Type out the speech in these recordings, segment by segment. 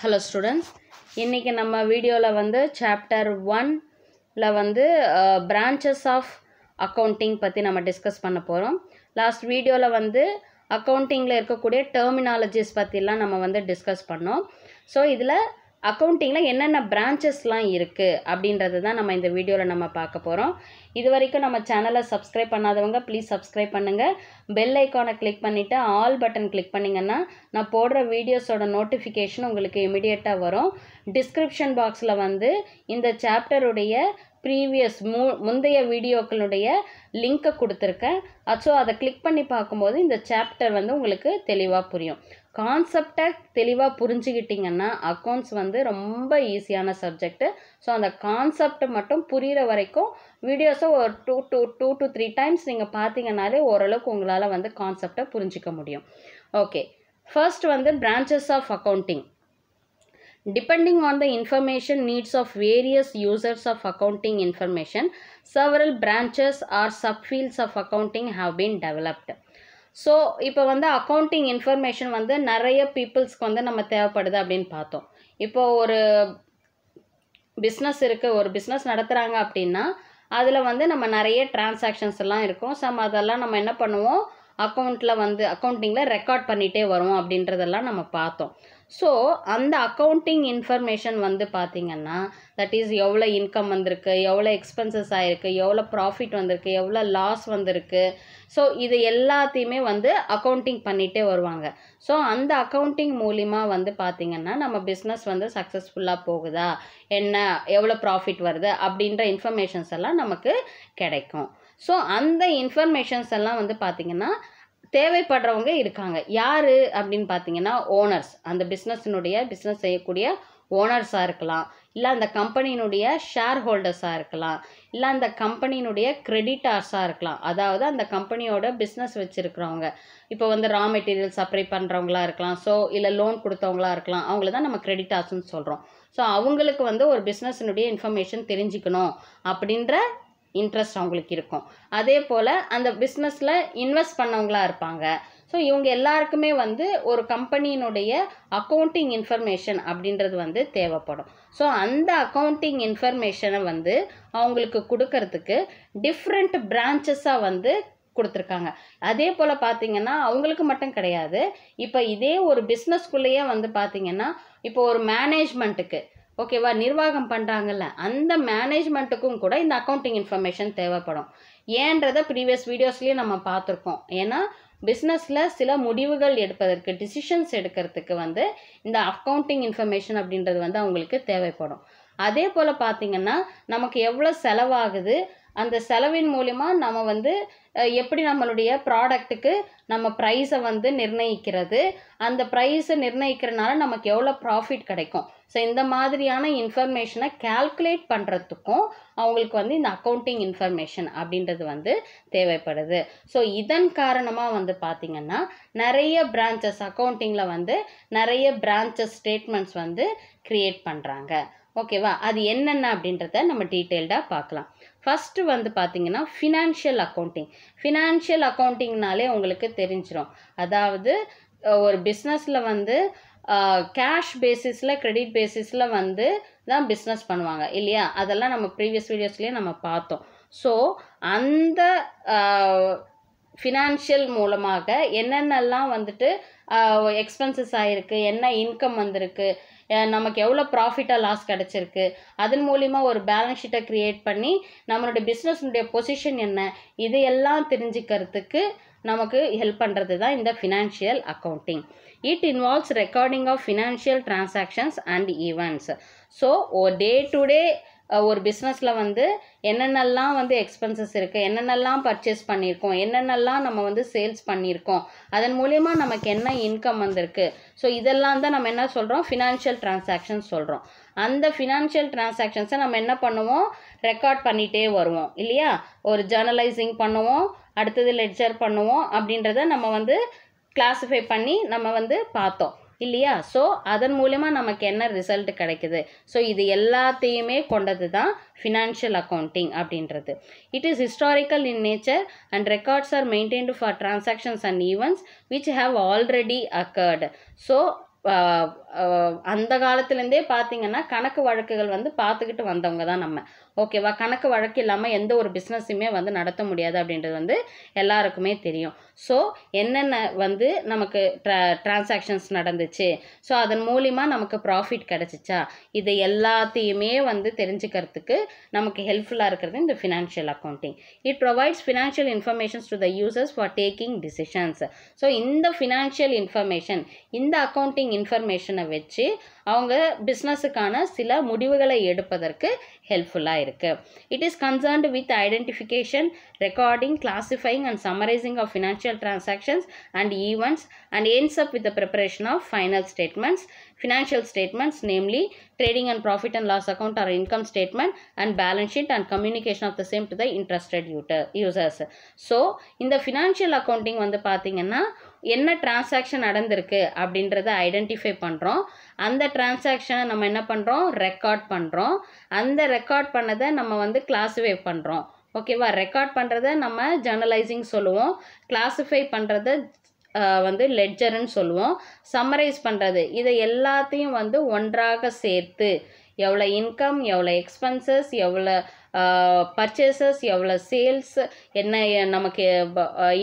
Hello students இன்றைக்கி நம்ம வீடியோவில் வந்து சாப்டர் ஒனில் வந்து பிரான்ச்சஸ் ஆஃப் அக்கௌண்டிங் பற்றி நம்ம டிஸ்கஸ் பண்ண போகிறோம் லாஸ்ட் வீடியோவில் வந்து அக்கௌண்டிங்கில் இருக்கக்கூடிய டெர்மினாலஜிஸ் பற்றிலாம் நம்ம வந்து டிஸ்கஸ் பண்ணோம் ஸோ இதில் அக்கௌண்டிங்கில் என்னென்ன பிரான்ச்சஸ்லாம் இருக்குது அப்படின்றது தான் நம்ம இந்த வீடியோவில் நம்ம பார்க்க போகிறோம் இது வரைக்கும் நம்ம சேனலை சப்ஸ்கிரைப் பண்ணாதவங்க ப்ளீஸ் சப்ஸ்கிரைப் பண்ணுங்கள் பெல் ஐக்கானை கிளிக் பண்ணிவிட்டு ஆல் பட்டன் கிளிக் பண்ணிங்கன்னா நான் போடுற வீடியோஸோட நோட்டிஃபிகேஷன் உங்களுக்கு இமிடியேட்டாக வரும் டிஸ்கிரிப்ஷன் பாக்ஸில் வந்து இந்த சாப்டருடைய ப்ரீவியஸ் மூ முந்தைய வீடியோக்களுடைய லிங்க்கை கொடுத்துருக்கேன் ஸோ அதை கிளிக் பண்ணி பார்க்கும்போது இந்த சாப்டர் வந்து உங்களுக்கு தெளிவாக புரியும் கான்செப்டை தெளிவாக புரிஞ்சுக்கிட்டிங்கன்னா அக்கௌண்ட்ஸ் வந்து ரொம்ப ஈஸியான சப்ஜெக்ட்டு ஸோ அந்த கான்செப்ட் மட்டும் புரிகிற வரைக்கும் வீடியோஸை ஒரு two two two to three times நீங்கள் பார்த்தீங்கன்னாலே ஓரளவுக்கு உங்களால் வந்து கான்செப்டை புரிஞ்சிக்க முடியும் ஓகே ஃபர்ஸ்ட் வந்து branches of accounting Depending on the information needs of various users of accounting information, several branches or subfields of accounting have been developed. So இப்போ வந்து அக்கௌண்டிங் இன்ஃபர்மேஷன் வந்து நிறைய பீப்புள்ஸ்க்கு வந்து நம்ம தேவைப்படுது அப்படின்னு பார்த்தோம் இப்போது ஒரு பிஸ்னஸ் இருக்குது ஒரு பிஸ்னஸ் நடத்துகிறாங்க அப்படின்னா அதில் வந்து நம்ம நிறைய டிரான்சாக்ஷன்ஸ் எல்லாம் இருக்கும் சம் அதெல்லாம் நம்ம என்ன பண்ணுவோம் அக்கௌண்ட்டில் வந்து அக்கௌண்டிங்கில் ரெக்கார்ட் பண்ணிகிட்டே வரும் அப்படின்றதெல்லாம் நம்ம பார்த்தோம் ஸோ அந்த அக்கௌண்டிங் இன்ஃபர்மேஷன் வந்து பார்த்திங்கன்னா தட் இஸ் எவ்வளோ இன்கம் வந்திருக்கு எவ்வளோ எக்ஸ்பென்சஸ் ஆகிருக்கு எவ்வளோ ப்ராஃபிட் வந்திருக்கு எவ்வளோ லாஸ் வந்திருக்கு ஸோ இது எல்லாத்தையுமே வந்து அக்கௌண்டிங் பண்ணிகிட்டே வருவாங்க ஸோ அந்த அக்கௌண்டிங் மூலிமா வந்து பார்த்திங்கன்னா நம்ம பிஸ்னஸ் வந்து சக்ஸஸ்ஃபுல்லாக போகுதா என்ன எவ்வளோ ப்ராஃபிட் வருது அப்படின்ற இன்ஃபர்மேஷன்ஸ் எல்லாம் நமக்கு கிடைக்கும் ஸோ அந்த இன்ஃபர்மேஷன்ஸ் எல்லாம் வந்து பார்த்திங்கன்னா தேவைப்படுறவங்க இருக்காங்க யார் அப்படின்னு பார்த்தீங்கன்னா ஓனர்ஸ் அந்த பிஸ்னஸினுடைய பிஸ்னஸ் செய்யக்கூடிய ஓனர்ஸாக இருக்கலாம் இல்லை அந்த கம்பெனியினுடைய ஷேர் ஹோல்டர்ஸாக இருக்கலாம் இல்லை அந்த கம்பெனியினுடைய கிரெடிட்டார்ஸாக இருக்கலாம் அதாவது அந்த கம்பெனியோட பிஸ்னஸ் வச்சுருக்கிறவங்க இப்போ வந்து ரா மெட்டீரியல் சப்ளை பண்ணுறவங்களா இருக்கலாம் ஸோ இல்லை லோன் கொடுத்தவங்களா இருக்கலாம் அவங்கள தான் நம்ம கிரெடிட்டார்ஸ்னு சொல்கிறோம் ஸோ அவங்களுக்கு வந்து ஒரு பிஸ்னஸினுடைய இன்ஃபர்மேஷன் தெரிஞ்சுக்கணும் அப்படின்ற இன்ட்ரெஸ்ட் அவங்களுக்கு இருக்கும் அதே போல் அந்த பிஸ்னஸில் இன்வெஸ்ட் பண்ணவங்களாக இருப்பாங்க ஸோ இவங்க எல்லாருக்குமே வந்து ஒரு கம்பெனியினுடைய அக்கௌண்டிங் இன்ஃபர்மேஷன் அப்படின்றது வந்து தேவைப்படும் ஸோ அந்த அக்கௌண்டிங் இன்ஃபர்மேஷனை வந்து அவங்களுக்கு கொடுக்கறதுக்கு டிஃப்ரெண்ட் பிரான்ச்சஸாக வந்து கொடுத்துருக்காங்க அதே போல் பார்த்தீங்கன்னா அவங்களுக்கு மட்டும் கிடையாது இப்போ இதே ஒரு பிஸ்னஸ்குள்ளேயே வந்து பார்த்தீங்கன்னா இப்போ ஒரு மேனேஜ்மெண்ட்டுக்கு ஓகேவா நிர்வாகம் பண்ணுறாங்கல்ல அந்த மேனேஜ்மெண்ட்டுக்கும் கூட இந்த அக்கௌண்டிங் இன்ஃபர்மேஷன் தேவைப்படும் ஏன்றதை ப்ரீவியஸ் வீடியோஸ்லேயே நம்ம பார்த்துருக்கோம் ஏன்னா பிஸ்னஸில் சில முடிவுகள் எடுப்பதற்கு டிசிஷன்ஸ் எடுக்கிறதுக்கு வந்து இந்த அக்கௌண்டிங் இன்ஃபர்மேஷன் அப்படின்றது வந்து அவங்களுக்கு தேவைப்படும் அதே போல் பார்த்திங்கன்னா நமக்கு எவ்வளோ செலவாகுது அந்த செலவின் மூலிமா நம்ம வந்து எப்படி நம்மளுடைய ப்ராடக்ட்டுக்கு நம்ம ப்ரைஸை வந்து நிர்ணயிக்கிறது அந்த ப்ரைஸை நிர்ணயிக்கிறனால நமக்கு எவ்வளோ ப்ராஃபிட் கிடைக்கும் ஸோ இந்த மாதிரியான இன்ஃபர்மேஷனை கேல்குலேட் பண்ணுறதுக்கும் அவங்களுக்கு வந்து இந்த அக்கௌண்டிங் இன்ஃபர்மேஷன் அப்படின்றது வந்து தேவைப்படுது ஸோ இதன் காரணமாக வந்து பார்த்திங்கன்னா நிறைய பிரான்ச்சஸ் அக்கௌண்டிங்கில் வந்து நிறைய பிரான்ச்சஸ் ஸ்டேட்மெண்ட்ஸ் வந்து க்ரியேட் பண்ணுறாங்க ஓகேவா அது என்னென்ன அப்படின்றத நம்ம டீட்டெயில்டாக பார்க்கலாம் ஃபஸ்ட்டு வந்து பார்த்திங்கன்னா ஃபினான்ஷியல் அக்கௌண்டிங் ஃபினான்ஷியல் அக்கௌண்டிங்னாலே உங்களுக்கு தெரிஞ்சிடும் அதாவது ஒரு பிஸ்னஸில் வந்து கேஷ் பேசிஸில் க்ரெடிட் பேசிஸில் வந்து தான் பிஸ்னஸ் பண்ணுவாங்க இல்லையா அதெல்லாம் நம்ம ப்ரீவியஸ் வீடியோஸ்லேயே நம்ம பார்த்தோம் ஸோ அந்த ஃபினான்ஷியல் மூலமாக என்னென்னலாம் வந்துட்டு எக்ஸ்பென்சஸ் ஆகிருக்கு என்ன இன்கம் வந்திருக்கு நமக்கு எவ்வளோ ப்ராஃபிட்டாக லாஸ் கிடச்சிருக்கு அதன் மூலிமா ஒரு பேலன்ஸ் ஷீட்டை க்ரியேட் பண்ணி நம்மளுடைய பிஸ்னஸ்னுடைய பொசிஷன் என்ன இதையெல்லாம் தெரிஞ்சுக்கிறதுக்கு நமக்கு ஹெல்ப் பண்ணுறது தான் இந்த financial accounting it involves recording of financial transactions and events so day to day ஒரு பிஸ்னஸில் வந்து என்னென்னலாம் வந்து எக்ஸ்பென்சஸ் இருக்குது என்னென்னலாம் பர்ச்சேஸ் பண்ணியிருக்கோம் என்னென்னலாம் நம்ம வந்து சேல்ஸ் பண்ணியிருக்கோம் அதன் மூலயமா நமக்கு என்ன இன்கம் வந்திருக்கு ஸோ இதெல்லாம் தான் நம்ம என்ன சொல்கிறோம் ஃபினான்ஷியல் ட்ரான்சாக்ஷன்ஸ் சொல்கிறோம் அந்த ஃபினான்ஷியல் ட்ரான்சாக்ஷன்ஸை நம்ம என்ன பண்ணுவோம் ரெக்கார்ட் பண்ணிகிட்டே வருவோம் இல்லையா ஒரு ஜேர்னலைசிங் பண்ணுவோம் அடுத்தது லெட்ஜர் பண்ணுவோம் அப்படின்றத நம்ம வந்து கிளாஸிஃபை பண்ணி நம்ம வந்து பார்த்தோம் இல்லையா ஸோ அதன் மூலயமா நமக்கு என்ன ரிசல்ட் கிடைக்குது ஸோ இது எல்லாத்தையுமே கொண்டது தான் ஃபினான்ஷியல் அக்கௌண்டிங் அப்படின்றது it is historical in nature and records are maintained for transactions and events which have already occurred so அந்த காலத்துலேருந்தே பார்த்தீங்கன்னா கணக்கு வழக்குகள் வந்து பார்த்துக்கிட்டு வந்தவங்க தான் நம்ம ஓகேவா கணக்கு வழக்கு இல்லாமல் எந்த ஒரு பிஸ்னஸுமே வந்து நடத்த முடியாது அப்படின்றது வந்து எல்லாருக்குமே தெரியும் ஸோ என்னென்ன வந்து நமக்கு ட்ரா டிரான்சாக்ஷன்ஸ் நடந்துச்சு ஸோ அதன் மூலிமா நமக்கு ப்ராஃபிட் கிடச்சிச்சா இது எல்லாத்தையுமே வந்து தெரிஞ்சுக்கிறதுக்கு நமக்கு ஹெல்ப்ஃபுல்லாக இருக்கிறது இந்த financial accounting it provides financial informations to the users for taking decisions so இந்த ஃபினான்ஷியல் இன்ஃபர்மேஷன் இந்த அக்கௌண்டிங் இன்ஃபர்மேஷனை வச்சு அவங்க பிஸ்னஸுக்கான சில முடிவுகளை எடுப்பதற்கு ஹெல்ப்ஃபுல்லாக இருக்குது it is concerned with identification recording classifying and summarising of financial transactions and events and ends up with preparation of final statements financial statements namely trading and profit and loss account or income statement and balance sheet and communication of the same to the interested யூட்டர் users so இந்த financial accounting வந்து பார்த்திங்கன்னா என்ன transaction நடந்திருக்கு அப்படின்றத identify பண்ணுறோம் அந்த டிரான்சாக்ஷனை நம்ம என்ன பண்ணுறோம் ரெக்கார்ட் பண்ணுறோம் அந்த ரெக்கார்ட் பண்ணதை நம்ம வந்து கிளாஸிஃபை பண்ணுறோம் ஓகேவா ரெக்கார்ட் பண்ணுறத நம்ம ஜேர்னலைசிங் சொல்லுவோம் கிளாஸிஃபை பண்ணுறத வந்து லெட்ஜருன்னு சொல்லுவோம் சம்மரைஸ் பண்ணுறது இதை எல்லாத்தையும் வந்து ஒன்றாக சேர்த்து எவ்வளோ இன்கம் எவ்வளோ எக்ஸ்பென்சஸ் எவ்வளோ பர்ச்சேசஸ் எவ்வளோ சேல்ஸ் என்ன நமக்கு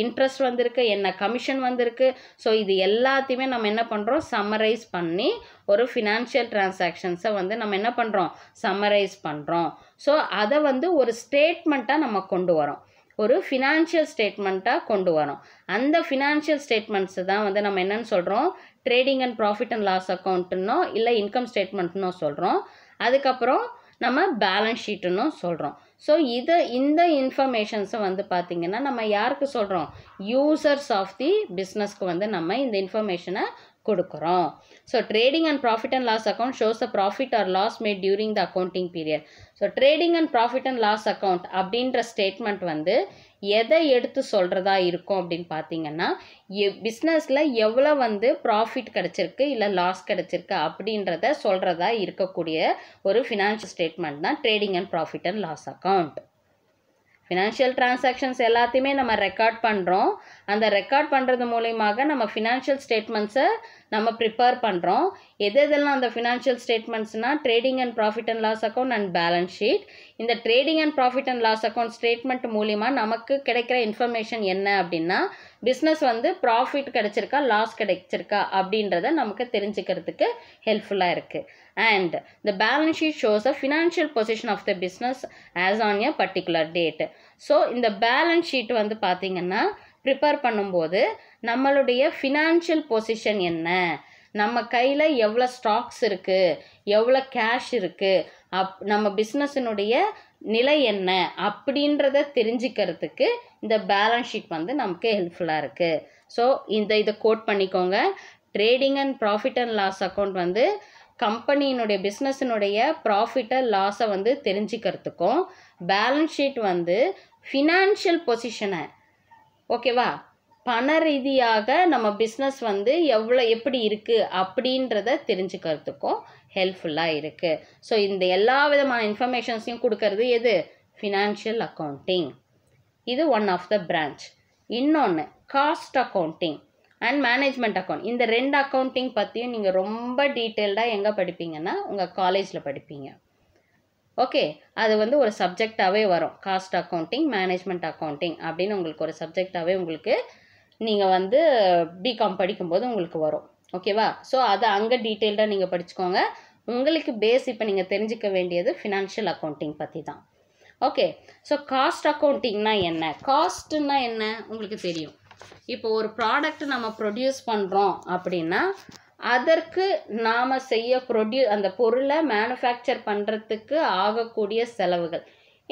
இன்ட்ரெஸ்ட் வந்திருக்கு என்ன கமிஷன் வந்திருக்கு ஸோ இது எல்லாத்தையுமே நம்ம என்ன பண்ணுறோம் சம்மரைஸ் பண்ணி ஒரு ஃபினான்ஷியல் டிரான்சாக்ஷன்ஸை வந்து நம்ம என்ன பண்ணுறோம் சம்மரைஸ் பண்ணுறோம் ஸோ அதை வந்து ஒரு ஸ்டேட்மெண்ட்டாக நம்ம கொண்டு வரோம் ஒரு ஃபினான்ஷியல் ஸ்டேட்மெண்ட்டாக கொண்டு வரோம் அந்த ஃபினான்ஷியல் ஸ்டேட்மெண்ட்ஸு தான் வந்து நம்ம என்னென்னு சொல்கிறோம் trading and profit and loss அக்கௌண்ட்டுன்னோ இல்லை இன்கம் ஸ்டேட்மெண்ட்னோ சொல்கிறோம் அதுக்கப்புறம் நம்ம பேலன்ஸ் ஷீட்டுன்னு சொல்கிறோம் ஸோ இதை இந்த இன்ஃபர்மேஷன்ஸை வந்து பார்த்திங்கன்னா நம்ம யாருக்கு சொல்கிறோம் யூசர்ஸ் ஆஃப் தி பிஸ்னஸ்க்கு வந்து நம்ம இந்த இன்ஃபர்மேஷனை கொடுக்குறோம் so trading and profit and loss account shows a profit or loss made during the accounting period so trading and profit and loss account அப்படின்ற ஸ்டேட்மெண்ட் வந்து எதை எடுத்து சொல்கிறதா இருக்கும் அப்படின்னு பார்த்தீங்கன்னா எ பிஸ்னஸில் எவ்வளோ வந்து ப்ராஃபிட் கிடச்சிருக்கு இல்லை லாஸ் கிடச்சிருக்கு அப்படின்றத சொல்கிறதா இருக்கக்கூடிய ஒரு ஃபினான்ஷியல் ஸ்டேட்மெண்ட் தான் trading and profit and loss account financial transactions எல்லாத்தையுமே நம்ம ரெக்கார்ட் பண்ணுறோம் அந்த ரெக்கார்ட் பண்ணுறது மூலியமாக நம்ம ஃபினான்ஷியல் ஸ்டேட்மெண்ட்ஸை நம்ம ப்ரிப்பேர் பண்ணுறோம் எது எதெல்லாம் அந்த ஃபினான்ஷியல் ஸ்டேட்மெண்ட்ஸ்னால் trading and profit and loss account and balance sheet இந்த trading and profit and loss account statement மூலிமா நமக்கு கிடைக்கிற இன்ஃபர்மேஷன் என்ன அப்படின்னா பிஸ்னஸ் வந்து ப்ராஃபிட் கிடைச்சிருக்கா லாஸ் கிடைச்சிருக்கா அப்படின்றத நமக்கு தெரிஞ்சுக்கிறதுக்கு ஹெல்ப்ஃபுல்லாக இருக்குது and the balance sheet shows a financial position of the business as on a particular date so இந்த பேலன்ஸ் ஷீட் வந்து பார்த்திங்கன்னா ப்ரிப்பேர் பண்ணும்போது நம்மளுடைய ஃபினான்ஷியல் பொசிஷன் என்ன நம்ம கையில் எவ்வளோ ஸ்டாக்ஸ் இருக்குது எவ்வளோ கேஷ் இருக்குது அப் நம்ம பிஸ்னஸினுடைய நிலை என்ன அப்படின்றத தெரிஞ்சுக்கிறதுக்கு இந்த பேலன்ஸ் ஷீட் வந்து நமக்கு ஹெல்ப்ஃபுல்லாக இருக்குது ஸோ இந்த இதை கோட் பண்ணிக்கோங்க trading and profit and loss account வந்து கம்பெனியினுடைய பிஸ்னஸினுடைய ப்ராஃபிட்டை லாஸை வந்து தெரிஞ்சுக்கிறதுக்கும் பேலன்ஸ் ஷீட் வந்து ஃபினான்ஷியல் பொசிஷனை ஓகேவா பண ரீதியாக நம்ம பிஸ்னஸ் வந்து எவ்வளோ எப்படி இருக்குது அப்படின்றத தெரிஞ்சுக்கிறதுக்கும் ஹெல்ப்ஃபுல்லாக இருக்குது ஸோ இந்த எல்லா விதமான இன்ஃபர்மேஷன்ஸையும் கொடுக்கறது எது ஃபினான்ஷியல் அக்கௌண்டிங் இது ஒன் ஆஃப் த பிரான்ச் இன்னொன்று cost accounting and management account இந்த ரெண்டு அக்கௌண்டிங் பற்றியும் நீங்கள் ரொம்ப டீட்டெயில்டாக எங்கே படிப்பீங்கன்னா உங்கள் காலேஜில் படிப்பீங்க ஓகே அது வந்து ஒரு சப்ஜெக்டாகவே வரும் காஸ்ட் அக்கௌண்டிங் மேனேஜ்மெண்ட் அக்கௌண்டிங் அப்படின்னு உங்களுக்கு ஒரு சப்ஜெக்டாகவே உங்களுக்கு நீங்கள் வந்து பிகாம் படிக்கும்போது உங்களுக்கு வரும் ஓகேவா ஸோ அதை அங்கே டீட்டெயில்டாக நீங்கள் படிச்சுக்கோங்க உங்களுக்கு பேஸ் இப்போ நீங்கள் தெரிஞ்சுக்க வேண்டியது ஃபினான்ஷியல் அக்கௌண்டிங் பற்றி தான் ஓகே ஸோ காஸ்ட் அக்கௌண்டிங்னா என்ன காஸ்ட்டுன்னா என்ன உங்களுக்கு தெரியும் இப்போ ஒரு ப்ராடக்ட் நம்ம ப்ரொடியூஸ் பண்ணுறோம் அப்படின்னா அதற்கு நாம் செய்ய ப்ரொடியூ அந்த பொருளை மேனுஃபேக்சர் பண்ணுறதுக்கு ஆகக்கூடிய செலவுகள்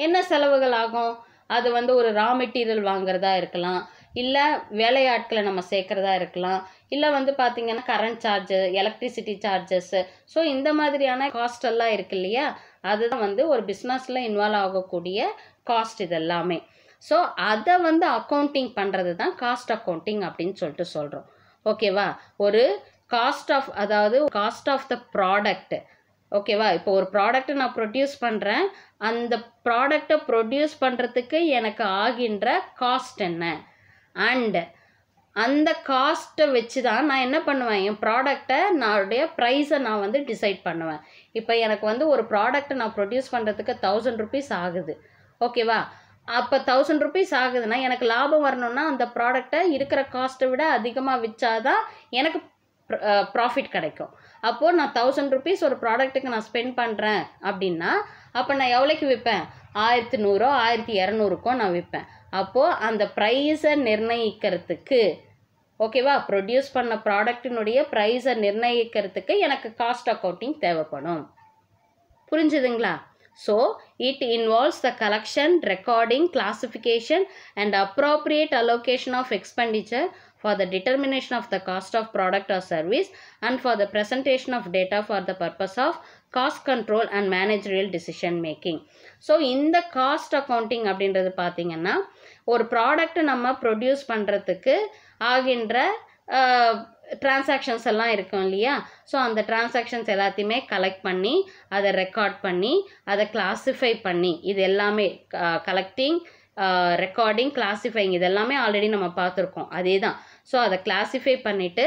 என்ன செலவுகள் ஆகும் அது வந்து ஒரு ரா மெட்டீரியல் வாங்குறதா இருக்கலாம் இல்லை வேலையாட்களை நம்ம சேர்க்குறதா இருக்கலாம் இல்லை வந்து பார்த்திங்கன்னா current charge electricity charges so இந்த மாதிரியான காஸ்ட் எல்லாம் இருக்கு இல்லையா அதுதான் வந்து ஒரு பிஸ்னஸில் இன்வால்வ் ஆகக்கூடிய காஸ்ட் இதெல்லாமே ஸோ அதை வந்து அக்கௌண்டிங் பண்ணுறது தான் காஸ்ட் அக்கௌண்டிங் அப்படின்னு சொல்லிட்டு சொல்கிறோம் ஓகேவா ஒரு காஸ்ட் ஆஃப் அதாவது காஸ்ட் ஆஃப் த ப்ராடக்ட் ஓகேவா இப்போ ஒரு ப்ராடக்ட்டை நான் ப்ரொடியூஸ் பண்ணுறேன் அந்த ப்ராடக்டை ப்ரொடியூஸ் பண்ணுறதுக்கு எனக்கு ஆகின்ற காஸ்ட் என்ன அண்ட் அந்த காஸ்ட்டை வச்சு தான் நான் என்ன பண்ணுவேன் என் ப்ராடக்டை நானுடைய ப்ரைஸை நான் வந்து டிசைட் பண்ணுவேன் இப்போ எனக்கு வந்து ஒரு ப்ராடக்ட்டை நான் ப்ரொடியூஸ் பண்ணுறதுக்கு தௌசண்ட் ருபீஸ் ஆகுது ஓகேவா அப்போ தௌசண்ட் ருபீஸ் ஆகுதுன்னா எனக்கு லாபம் வரணும்னா அந்த ப்ராடக்டை இருக்கிற காஸ்ட்டை விட அதிகமாக விற்றாதான் தான் எனக்கு ப்ராஃபிட் கிடைக்கும் அப்போது நான் தௌசண்ட் ருபீஸ் ஒரு ப்ராடக்ட்டுக்கு நான் ஸ்பெண்ட் பண்ணுறேன் அப்படின்னா அப்போ நான் எவ்வளோக்கு விற்பேன் ஆயிரத்தி நூறோ ஆயிரத்தி இரநூறுக்கோ நான் விற்பேன் அப்போது அந்த ப்ரைஸை நிர்ணயிக்கிறதுக்கு ஓகேவா ப்ரொடியூஸ் பண்ண ப்ராடக்டினுடைய ப்ரைஸை நிர்ணயிக்கிறதுக்கு எனக்கு காஸ்ட் அக்கௌண்டிங் தேவைப்படும் புரிஞ்சுதுங்களா so it involves the collection recording classification and appropriate allocation of expenditure for the determination of the cost of product or service and for the presentation of data for the purpose of cost control and decision making. Making so இந்த cost accounting அப்படின்றது பார்த்திங்கன்னா ஒரு product நம்ம produce பண்ணுறதுக்கு ஆகின்ற transactions எல்லாம் இருக்கும் இல்லையா ஸோ அந்த டிரான்சாக்ஷன்ஸ் எல்லாத்தையுமே கலெக்ட் பண்ணி அதை ரெக்கார்ட் பண்ணி அதை கிளாஸிஃபை பண்ணி இது எல்லாமே கலெக்டிங் ரெக்கார்டிங் கிளாஸிஃபைங் இது எல்லாமே ஆல்ரெடி நம்ம பார்த்துருக்கோம் அதே தான் ஸோ அதை கிளாஸிஃபை பண்ணிவிட்டு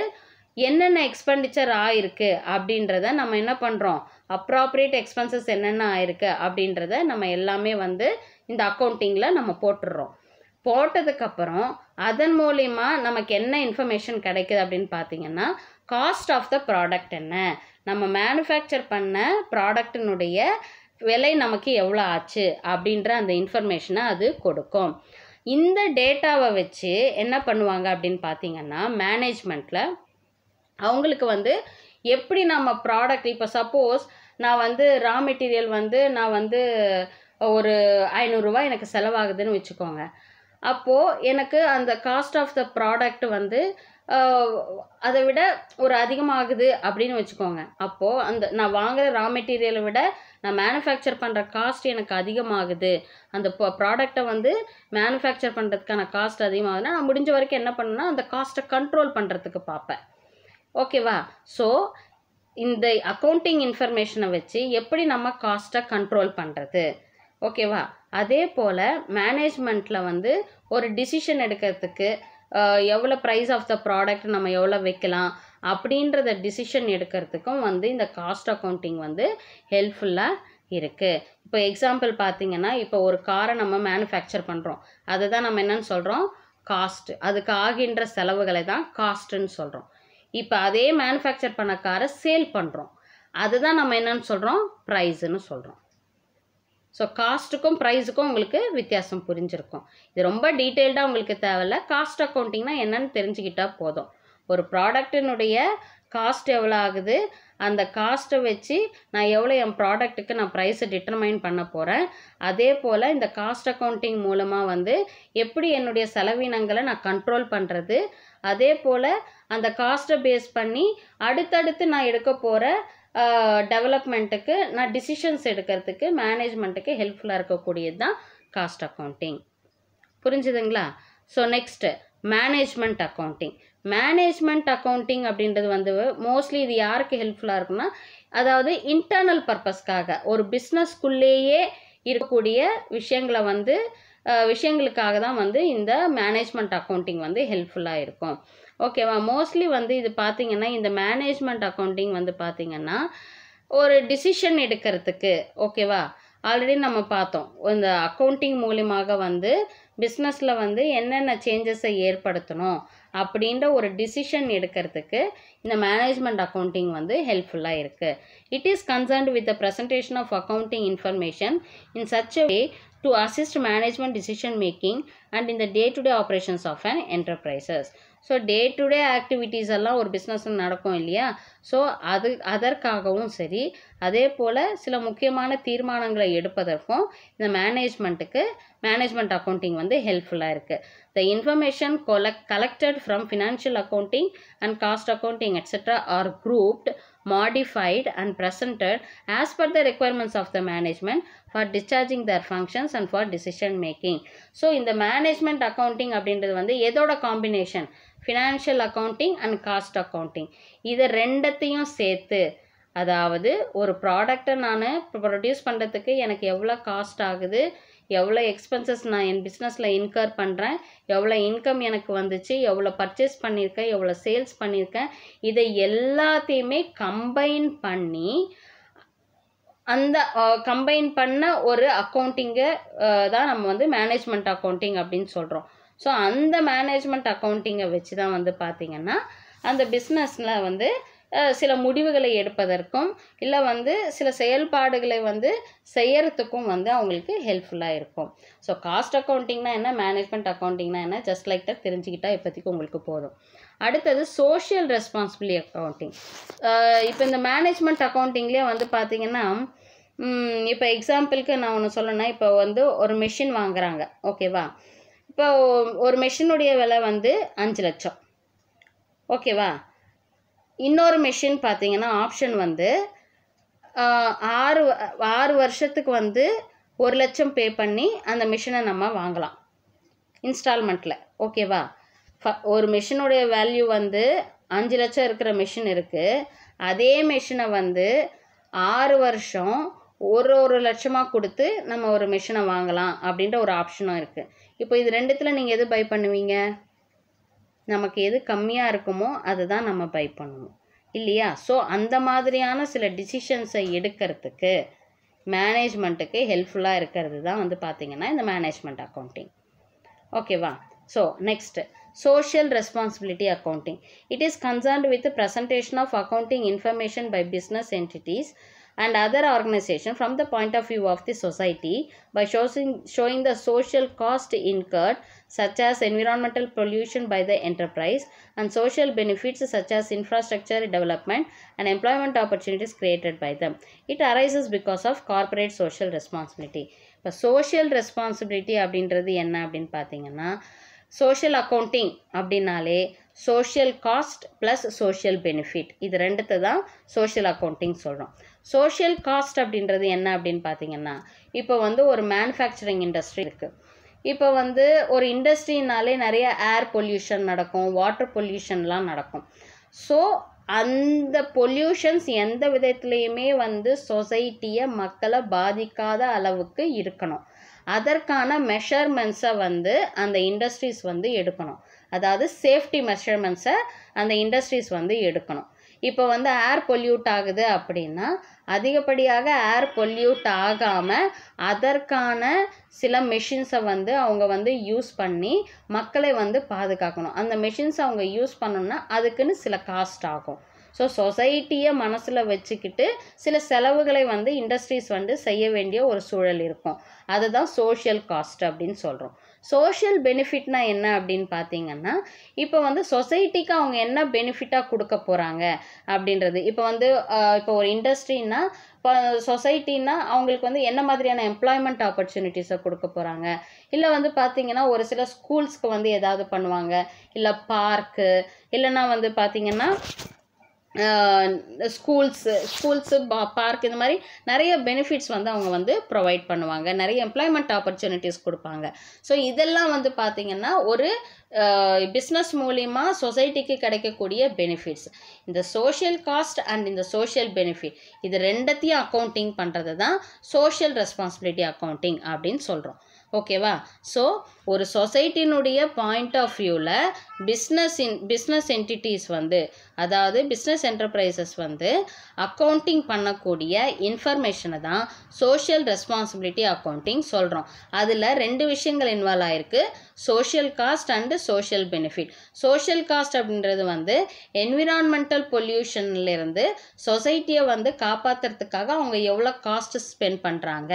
என்னென்ன எக்ஸ்பெண்டிச்சர் ஆயிருக்கு அப்படின்றத நம்ம என்ன பண்ணுறோம் அப்ராப்ரியேட் எக்ஸ்பென்சஸ் என்னென்ன ஆயிருக்கு அப்படின்றத நம்ம எல்லாமே வந்து இந்த அக்கௌண்டிங்கில் நம்ம போட்டுடுறோம் போட்டதுக்கப்புறம் அதன் மூலிமா நமக்கு என்ன இன்ஃபர்மேஷன் கிடைக்குது அப்படின்னு பார்த்தீங்கன்னா காஸ்ட் ஆஃப் த ப்ராடக்ட் என்ன நம்ம மேனுஃபேக்சர் பண்ண ப்ராடக்டினுடைய விலை நமக்கு எவ்வளோ ஆச்சு அப்படின்ற அந்த இன்ஃபர்மேஷனை அது கொடுக்கும் இந்த டேட்டாவை வச்சு என்ன பண்ணுவாங்க அப்படின்னு பார்த்தீங்கன்னா மேனேஜ்மெண்ட்டில் அவங்களுக்கு வந்து எப்படி நம்ம ப்ராடக்ட் இப்போ சப்போஸ் நான் வந்து ரா மெட்டீரியல் வந்து நான் வந்து ஒரு ஐநூறுரூவா எனக்கு செலவாகுதுன்னு வச்சுக்கோங்க அப்போது எனக்கு அந்த காஸ்ட் ஆஃப் த ப்ராடக்ட் வந்து அதை விட ஒரு அதிகமாகுது அப்படின்னு வச்சுக்கோங்க அப்போது அந்த நான் வாங்குகிற ரா மெட்டீரியலை விட நான் மேனுஃபேக்சர் பண்ணுற காஸ்ட் எனக்கு அதிகமாகுது அந்த ப்ராடக்டை வந்து மேனுஃபேக்சர் பண்ணுறதுக்கான காஸ்ட் அதிகமாகுதுன்னா நான் முடிஞ்ச வரைக்கும் என்ன பண்ணுன்னா அந்த காஸ்ட்டை கண்ட்ரோல் பண்ணுறதுக்கு பார்ப்பேன் ஓகேவா ஸோ இந்த அக்கௌண்டிங் இன்ஃபர்மேஷனை வச்சு எப்படி நம்ம காஸ்ட்டை கண்ட்ரோல் பண்ணுறது ஓகேவா அதே போல் மேனேஜ்மெண்ட்டில் வந்து ஒரு டிசிஷன் எடுக்கிறதுக்கு எவ்வளோ ப்ரைஸ் ஆஃப் த ப்ராடக்ட் நம்ம எவ்வளோ வைக்கலாம் அப்படின்றத டிசிஷன் எடுக்கிறதுக்கும் வந்து இந்த காஸ்ட் அக்கௌண்டிங் வந்து ஹெல்ப்ஃபுல்லாக இருக்குது இப்போ எக்ஸாம்பிள் பார்த்தீங்கன்னா இப்போ ஒரு காரை நம்ம மேனுஃபேக்சர் பண்ணுறோம் அதை தான் நம்ம என்னென்னு சொல்கிறோம் காஸ்ட் அதுக்கு ஆகின்ற செலவுகளை தான் காஸ்ட்டுன்னு சொல்கிறோம் இப்போ அதே மேனுஃபேக்சர் பண்ண காரை சேல் பண்ணுறோம் அதுதான் நம்ம என்னென்னு சொல்கிறோம் ப்ரைஸுன்னு சொல்கிறோம் ஸோ காஸ்ட்டுக்கும் ப்ரைஸுக்கும் உங்களுக்கு வித்தியாசம் புரிஞ்சிருக்கும் இது ரொம்ப டீட்டெயில்டாக உங்களுக்கு தேவையில்ல காஸ்ட் அக்கௌண்டிங்னா என்னென்னு தெரிஞ்சுக்கிட்டால் போதும் ஒரு ப்ராடக்டினுடைய காஸ்ட் எவ்வளோ ஆகுது அந்த காஸ்ட்டை வச்சு நான் எவ்வளோ என் ப்ராடக்ட்டுக்கு நான் ப்ரைஸை டிட்டர்மைன் பண்ண போகிறேன் அதே போல் இந்த காஸ்ட் அக்கௌண்டிங் மூலமாக வந்து எப்படி என்னுடைய செலவினங்களை நான் கண்ட்ரோல் பண்ணுறது அதே போல் அந்த காஸ்ட்டை பேஸ் பண்ணி அடுத்தடுத்து நான் எடுக்க போகிற டெவலப்மெண்ட்டுக்கு நான் டிசிஷன்ஸ் எடுக்கிறதுக்கு மேனேஜ்மெண்ட்டுக்கு ஹெல்ப்ஃபுல்லாக இருக்கக்கூடியது தான் காஸ்ட் அக்கௌண்டிங் புரிஞ்சுதுங்களா so next management accounting management accounting அப்படின்றது வந்து மோஸ்ட்லி இது யாருக்கு ஹெல்ப்ஃபுல்லாக இருக்குன்னா அதாவது இன்டர்னல் பர்பஸ்க்காக ஒரு பிஸ்னஸ்க்குள்ளேயே இருக்கக்கூடிய விஷயங்களை வந்து விஷயங்களுக்காக தான் வந்து இந்த மேனேஜ்மெண்ட் அக்கௌண்டிங் வந்து ஹெல்ப்ஃபுல்லாக இருக்கும் ஓகேவா மோஸ்ட்லி வந்து இது பார்த்திங்கன்னா இந்த மேனேஜ்மெண்ட் அக்கௌண்டிங் வந்து பார்த்திங்கன்னா ஒரு டிசிஷன் எடுக்கிறதுக்கு ஓகேவா ஆல்ரெடி நம்ம பார்த்தோம் இந்த அக்கௌண்டிங் மூலியமாக வந்து பிஸ்னஸில் வந்து என்னென்ன சேஞ்சஸை ஏற்படுத்தணும் அப்படின்ற ஒரு டிசிஷன் எடுக்கிறதுக்கு இந்த மேனேஜ்மெண்ட் அக்கௌண்டிங் வந்து ஹெல்ப்ஃபுல்லாக இருக்குது it is concerned with the presentation of accounting information in such way to assist management decision making and இந்த day to day operations of an enterprises so day to day activities எல்லாம் ஒரு பிஸ்னஸில் நடக்கும் இல்லையா so அது அதற்காகவும் சரி அதே போல் சில முக்கியமான தீர்மானங்களை எடுப்பதற்கும் இந்த மேனேஜ்மெண்ட்டுக்கு மேனேஜ்மெண்ட் அக்கௌண்டிங் வந்து ஹெல்ப்ஃபுல்லாக இருக்குது the information collect collected from financial accounting and cost accounting etcetera are grouped modified and presented as per the requirements of the management for discharging their functions and for decision making so இந்த management accounting அப்படின்றது வந்து எதோட combination financial accounting and cost accounting இதை ரெண்டத்தையும் சேர்த்து அதாவது ஒரு ப்ராடக்டை நான் ப்ரொடியூஸ் பண்ணுறதுக்கு எனக்கு எவ்வளோ காஸ்ட் ஆகுது எவ்வளோ எக்ஸ்பென்சஸ் நான் என் பிஸ்னஸில் இன்கர் பண்ணுறேன் எவ்வளோ இன்கம் எனக்கு வந்துச்சு எவ்வளோ பர்ச்சேஸ் பண்ணியிருக்கேன் எவ்வளோ சேல்ஸ் பண்ணியிருக்கேன் இதை எல்லாத்தையுமே கம்பைன் பண்ணி அந்த கம்பைன் பண்ண ஒரு அக்கௌண்டிங்கை தான் நம்ம வந்து மேனேஜ்மெண்ட் அக்கௌண்டிங் அப்படின்னு சொல்கிறோம் ஸோ அந்த மேனேஜ்மெண்ட் அக்கௌண்டிங்கை வச்சு தான் வந்து பார்த்திங்கன்னா அந்த பிஸ்னஸில் வந்து சில முடிவுகளை எடுப்பதற்கும் இல்லை வந்து சில செயல்பாடுகளை வந்து செய்யறதுக்கும் வந்து அவங்களுக்கு ஹெல்ப்ஃபுல்லாக இருக்கும் ஸோ காஸ்ட் அக்கௌண்டிங்னா என்ன மேனேஜ்மெண்ட் அக்கௌண்டிங்னா என்ன ஜஸ்ட் லைக் தட் தெரிஞ்சுக்கிட்டால் இப்போதைக்கு உங்களுக்கு போதும் அடுத்தது சோஷியல் ரெஸ்பான்சிபிலிட்டி அக்கௌண்டிங் இப்போ இந்த மேனேஜ்மெண்ட் அக்கௌண்டிங்லேயே வந்து பார்த்திங்கன்னா இப்போ எக்ஸாம்பிளுக்கு நான் ஒன்று சொல்லணும்னா இப்போ வந்து ஒரு மிஷின் வாங்குகிறாங்க ஓகேவா இப்போ ஒரு மிஷினுடைய விலை வந்து அஞ்சு லட்சம் ஓகேவா இன்னொரு மிஷின் பார்த்தீங்கன்னா ஆப்ஷன் வந்து ஆறு ஆறு வருஷத்துக்கு வந்து ஒரு லட்சம் பே பண்ணி அந்த மிஷினை நம்ம வாங்கலாம் இன்ஸ்டால்மெண்ட்டில் ஓகேவா ஒரு மிஷினுடைய வேல்யூ வந்து அஞ்சு லட்சம் இருக்கிற மிஷின் இருக்குது அதே மிஷினை வந்து ஆறு வருஷம் ஒரு ஒரு லட்சமாக கொடுத்து நம்ம ஒரு மிஷினை வாங்கலாம் அப்படின்ற ஒரு ஆப்ஷனும் இருக்குது இப்போ இது ரெண்டுத்தில் நீங்கள் எது பை பண்ணுவீங்க நமக்கு எது கம்மியாக இருக்குமோ அதை தான் நம்ம பை பண்ணணும் இல்லையா ஸோ அந்த மாதிரியான சில டிசிஷன்ஸை எடுக்கிறதுக்கு மேனேஜ்மெண்ட்டுக்கு ஹெல்ப்ஃபுல்லாக இருக்கிறது தான் வந்து பார்த்திங்கன்னா இந்த மேனேஜ்மெண்ட் அக்கௌண்டிங் ஓகேவா so next social responsibility accounting it is concerned with presentation of accounting information by business entities and other organization from the point of view of the society by showing, showing the social cost incurred such as environmental pollution by the enterprise and social benefits such as infrastructure development and employment opportunities created by them. It arises because of corporate social responsibility. இப்போ social responsibility அப்படின்றது என்ன அப்படின்னு பார்த்தீங்கன்னா social accounting அப்படின்னாலே social cost plus social benefit இது ரெண்டுத்தை தான் social accounting சொல்கிறோம் சோஷியல் காஸ்ட் அப்படின்றது என்ன அப்படின்னு பார்த்தீங்கன்னா இப்போ வந்து ஒரு மேனுஃபேக்சரிங் இண்டஸ்ட்ரி இருக்குது இப்போ வந்து ஒரு இண்டஸ்ட்ரினாலே நிறைய ஏர் பொல்யூஷன் நடக்கும் வாட்டர் பொல்யூஷன்லாம் நடக்கும் ஸோ அந்த பொல்யூஷன்ஸ் எந்த விதத்துலேயுமே வந்து சொசைட்டியை மக்களை பாதிக்காத அளவுக்கு இருக்கணும் அதற்கான மெஷர்மெண்ட்ஸை வந்து அந்த இண்டஸ்ட்ரீஸ் வந்து எடுக்கணும் அதாவது சேஃப்டி மெஷர்மெண்ட்ஸை அந்த இண்டஸ்ட்ரீஸ் வந்து எடுக்கணும் இப்போ வந்து ஏர் பொல்யூட் ஆகுது அப்படின்னா அதிகப்படியாக ஏர் பொல்யூட் ஆகாமல் அதற்கான சில மெஷின்ஸை வந்து அவங்க வந்து யூஸ் பண்ணி மக்களை வந்து பாதுகாக்கணும் அந்த மெஷின்ஸ் அவங்க யூஸ் பண்ணணுன்னா அதுக்குன்னு சில காஸ்ட் ஆகும் ஸோ சொசைட்டியை மனசில் வச்சுக்கிட்டு சில செலவுகளை வந்து இண்டஸ்ட்ரீஸ் வந்து செய்ய வேண்டிய ஒரு சூழல் இருக்கும் அதுதான் சோஷியல் காஸ்ட் அப்படின்னு சொல்கிறோம் சோஷியல் பெனிஃபிட்னா என்ன அப்படின்னு பார்த்தீங்கன்னா இப்போ வந்து சொசைட்டிக்கு அவங்க என்ன பெனிஃபிட்டாக கொடுக்க போகிறாங்க அப்படின்றது இப்போ வந்து இப்போ ஒரு இண்டஸ்ட்ரின்னா இப்போ சொசைட்டின்னா அவங்களுக்கு வந்து என்ன மாதிரியான எம்ப்ளாய்மெண்ட் ஆப்பர்ச்சுனிட்டிஸை கொடுக்க போகிறாங்க இல்லை வந்து பார்த்தீங்கன்னா ஒரு சில ஸ்கூல்ஸ்க்கு வந்து ஏதாவது பண்ணுவாங்க இல்லை பார்க்கு இல்லைன்னா வந்து பார்த்திங்கன்னா ஸ்கூல்ஸு ஸ்கூல்ஸு பா பார்க் இந்த மாதிரி நிறைய பெனிஃபிட்ஸ் வந்து அவங்க வந்து ப்ரொவைட் பண்ணுவாங்க நிறைய எம்ப்ளாய்மெண்ட் ஆப்பர்ச்சுனிட்டிஸ் கொடுப்பாங்க ஸோ இதெல்லாம் வந்து பார்த்திங்கன்னா ஒரு பிஸ்னஸ் மூலிமா சொசைட்டிக்கு கிடைக்கக்கூடிய பெனிஃபிட்ஸ் இந்த சோஷியல் காஸ்ட் அண்ட் இந்த சோஷியல் பெனிஃபிட் இது ரெண்டத்தையும் அக்கௌண்டிங் பண்ணுறது தான் சோஷியல் ரெஸ்பான்சிபிலிட்டி அக்கௌண்டிங் அப்படின்னு சொல்கிறோம் ஓகேவா ஸோ ஒரு சொசைட்டினுடைய பாயிண்ட் ஆஃப் வியூவில் பிஸ்னஸ் இன் பிஸ்னஸ் என்டிட்டிஸ் வந்து அதாவது பிஸ்னஸ் என்டர்பிரைசஸ் வந்து அக்கௌண்டிங் பண்ணக்கூடிய இன்ஃபர்மேஷனை தான் சோஷியல் ரெஸ்பான்சிபிலிட்டி அக்கௌண்டிங் சொல்கிறோம் அதில் ரெண்டு விஷயங்கள் இன்வால்வ் ஆகிருக்கு social cost and social benefit social cost அப்படின்றது வந்து என்விரான்மெண்டல் பொல்யூஷன்லேருந்து சொசைட்டியை வந்து காப்பாற்றுறதுக்காக அவங்க எவ்வளோ காஸ்ட் ஸ்பெண்ட் பண்ணுறாங்க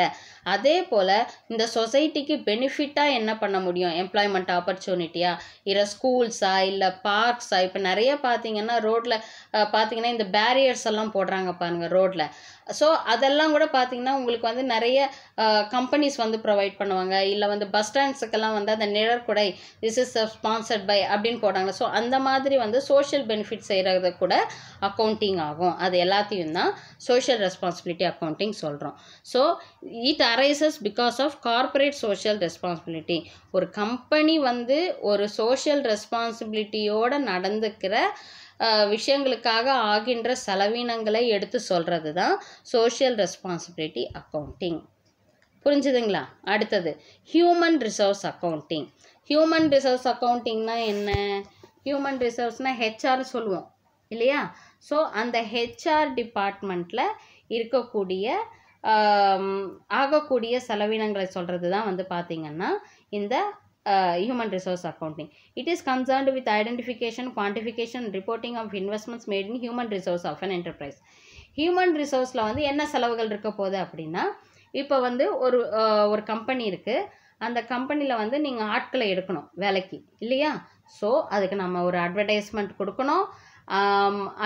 அதே போல் இந்த சொசைட்டிக்கு கம்பெனிக்கு பெனிஃபிட்டாக என்ன பண்ண முடியும் எம்ப்ளாய்மெண்ட் ஆப்பர்ச்சுனிட்டியாக இல்லை ஸ்கூல்ஸா இல்லை பார்க்ஸா இப்போ நிறைய பார்த்தீங்கன்னா ரோட்டில் பார்த்தீங்கன்னா இந்த பேரியர்ஸ் எல்லாம் போடுறாங்க பாருங்கள் ரோட்டில் ஸோ அதெல்லாம் கூட பார்த்திங்கன்னா உங்களுக்கு வந்து நிறைய கம்பெனிஸ் வந்து ப்ரொவைட் பண்ணுவாங்க இல்லை வந்து பஸ் ஸ்டாண்ட்ஸுக்கெல்லாம் வந்து அந்த நிழற்குடை திஸ் இஸ் ஸ்பான்சர்ட் பை அப்படின்னு போடுறாங்க ஸோ அந்த மாதிரி வந்து சோஷியல் பெனிஃபிட் செய்கிறது கூட அக்கௌண்டிங் ஆகும் அது எல்லாத்தையும் தான் சோஷியல் ரெஸ்பான்சிபிலிட்டி அக்கௌண்டிங் சொல்கிறோம் so it arises because of corporate social responsibility ஒரு கம்பெனி வந்து ஒரு சோஷியல் ரெஸ்பான்சிபிலிட்டியோடு நடந்துக்கிற விஷயங்களுக்காக ஆகின்ற செலவினங்களை எடுத்து சொல்கிறது தான் சோஷியல் ரெஸ்பான்சிபிலிட்டி அக்கௌண்டிங் புரிஞ்சுதுங்களா அடுத்தது human resource accounting human resource அக்கௌண்டிங்னா என்ன ஹியூமன் ரிசோர்ஸ்னால் ஹெச்ஆர் சொல்லுவோம் இல்லையா ஸோ அந்த ஹெச்ஆர் டிபார்ட்மெண்ட்டில் இருக்கக்கூடிய ஆகக்கூடிய செலவினங்களை சொல்கிறது தான் வந்து பார்த்திங்கன்னா இந்த uh, human resource accounting. It is concerned with identification, quantification, reporting of investments made in human resource of an enterprise. Human resource law வந்து என்ன செலவுகள் இருக்கப் போது அப்படினா, இப்ப வந்து ஒரு கம்பணி இருக்கு, அந்த கம்பணில வந்து நீங்கள் ஆட்களை எடுக்கணும் வேலக்கி, இல்லியா? So, அதுக்கு நாம் ஒரு advertisement கொடுக்கணும்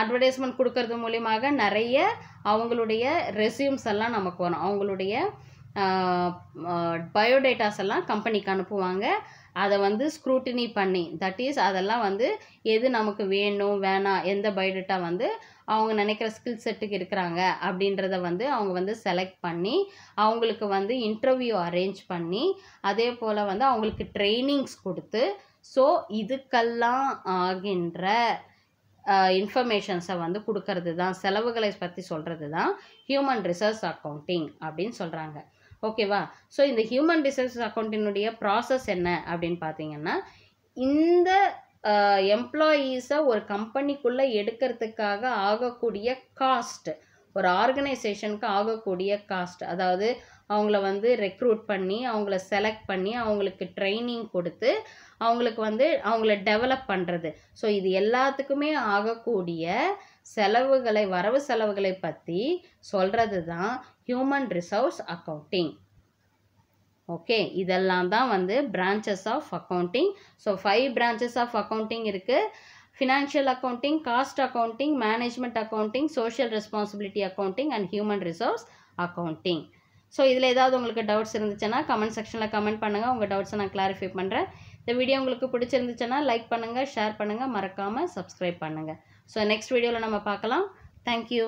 advertisement கொடுக்கறது முலிமாக நரைய அவங்களுடைய ரெசியூம்ஸ் எல்லாம் நமக்கு வரும் அவங்களுடைய பயோடேட்டாஸ் எல்லாம் கம்பெனிக்கு அனுப்புவாங்க அதை வந்து ஸ்க்ரூட்டினி பண்ணி தட் இஸ் அதெல்லாம் வந்து எது நமக்கு வேணும் வேணாம் எந்த பயோடேட்டா வந்து அவங்க நினைக்கிற ஸ்கில் செட்டுக்கு இருக்கிறாங்க அப்படின்றத வந்து அவங்க வந்து செலக்ட் பண்ணி அவங்களுக்கு வந்து இன்டர்வியூ அரேஞ்ச் பண்ணி அதே போல் வந்து அவங்களுக்கு ட்ரைனிங்ஸ் கொடுத்து ஸோ இதுக்கெல்லாம் ஆகின்ற இன்ஃபர்மேஷன்ஸை வந்து கொடுக்கறது தான் செலவுகளை பற்றி சொல்கிறது தான் ஹியூமன் ரிசர்ச் அக்கௌண்டிங் அப்படின்னு சொல்கிறாங்க ஓகேவா ஸோ இந்த ஹியூமன் ரிசோர்ஸ் அக்கௌண்ட்டினுடைய ப்ராசஸ் என்ன அப்படின்னு பார்த்தீங்கன்னா இந்த எம்ப்ளாயீஸை ஒரு கம்பெனிக்குள்ளே எடுக்கிறதுக்காக ஆகக்கூடிய காஸ்ட் ஒரு ஆர்கனைசேஷனுக்கு ஆகக்கூடிய காஸ்ட் அதாவது அவங்கள வந்து ரெக்ரூட் பண்ணி அவங்கள செலக்ட் பண்ணி அவங்களுக்கு ட்ரைனிங் கொடுத்து அவங்களுக்கு வந்து அவங்கள டெவலப் பண்ணுறது ஸோ இது எல்லாத்துக்குமே ஆகக்கூடிய செலவுகளை வரவு செலவுகளை பற்றி சொல்கிறது தான் ஹியூமன் ரிசோர்ஸ் அக்கௌண்டிங் ஓகே இதெல்லாம் தான் வந்து branches of accounting so five branches of accounting இருக்குது financial accounting cost accounting management accounting social responsibility accounting and human resource accounting so இதில் ஏதாவது உங்களுக்கு டவுட்ஸ் இருந்துச்சுன்னா கமெண்ட் செக்ஷனில் கமெண்ட் பண்ணுங்கள் உங்கள் டவுட்ஸை நான் கிளாரிஃபை பண்ணுறேன் இந்த வீடியோ உங்களுக்கு பிடிச்சிருந்துச்சுன்னா லைக் பண்ணுங்கள் ஷேர் பண்ணுங்கள் மறக்காமல் சப்ஸ்கிரைப் பண்ணுங்கள் ஸோ நெக்ஸ்ட் வீடியோவில் நம்ம பார்க்கலாம் தேங்க்யூ